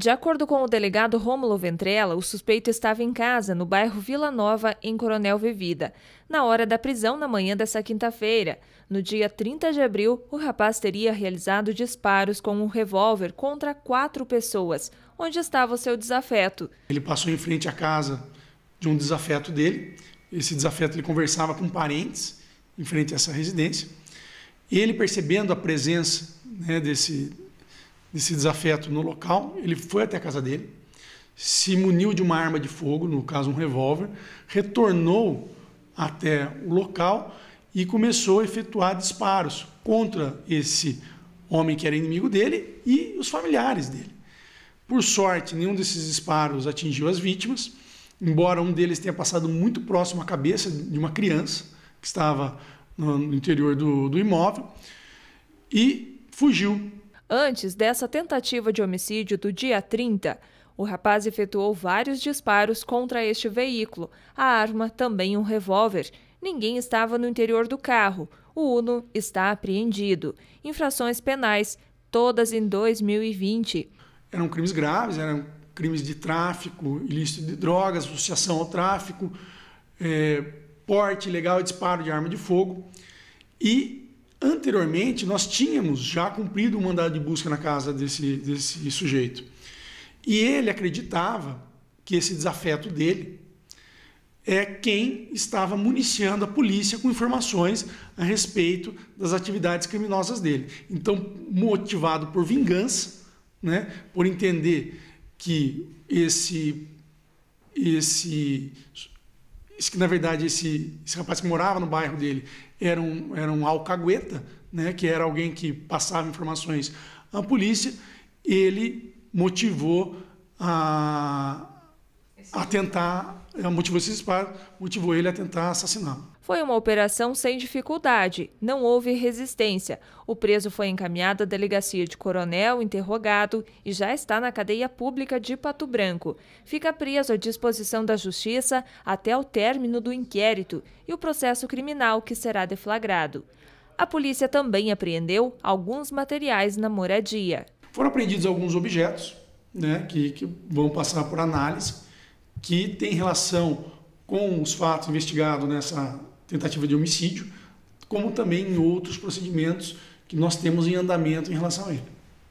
De acordo com o delegado Rômulo Ventrella, o suspeito estava em casa, no bairro Vila Nova, em Coronel Vivida, na hora da prisão na manhã dessa quinta-feira. No dia 30 de abril, o rapaz teria realizado disparos com um revólver contra quatro pessoas, onde estava o seu desafeto. Ele passou em frente à casa de um desafeto dele. Esse desafeto ele conversava com parentes em frente a essa residência. Ele percebendo a presença né, desse desse desafeto no local, ele foi até a casa dele, se muniu de uma arma de fogo, no caso um revólver, retornou até o local e começou a efetuar disparos contra esse homem que era inimigo dele e os familiares dele. Por sorte, nenhum desses disparos atingiu as vítimas, embora um deles tenha passado muito próximo à cabeça de uma criança que estava no interior do, do imóvel e fugiu Antes dessa tentativa de homicídio do dia 30, o rapaz efetuou vários disparos contra este veículo, a arma também um revólver. Ninguém estava no interior do carro. O Uno está apreendido. Infrações penais, todas em 2020. Eram crimes graves, eram crimes de tráfico, ilícito de drogas, associação ao tráfico, é, porte ilegal e disparo de arma de fogo. E Anteriormente, nós tínhamos já cumprido um mandado de busca na casa desse, desse sujeito. E ele acreditava que esse desafeto dele é quem estava municiando a polícia com informações a respeito das atividades criminosas dele. Então, motivado por vingança, né, por entender que esse esse que na verdade esse, esse rapaz que morava no bairro dele era um, era um alcagueta, né, que era alguém que passava informações à polícia, ele motivou a, a tentar, motivou esse disparo, motivou ele a tentar assassiná-lo. Foi uma operação sem dificuldade, não houve resistência. O preso foi encaminhado à delegacia de coronel, interrogado e já está na cadeia pública de Pato Branco. Fica preso à disposição da justiça até o término do inquérito e o processo criminal que será deflagrado. A polícia também apreendeu alguns materiais na moradia. Foram apreendidos alguns objetos né, que, que vão passar por análise, que tem relação com os fatos investigados nessa tentativa de homicídio, como também em outros procedimentos que nós temos em andamento em relação a ele.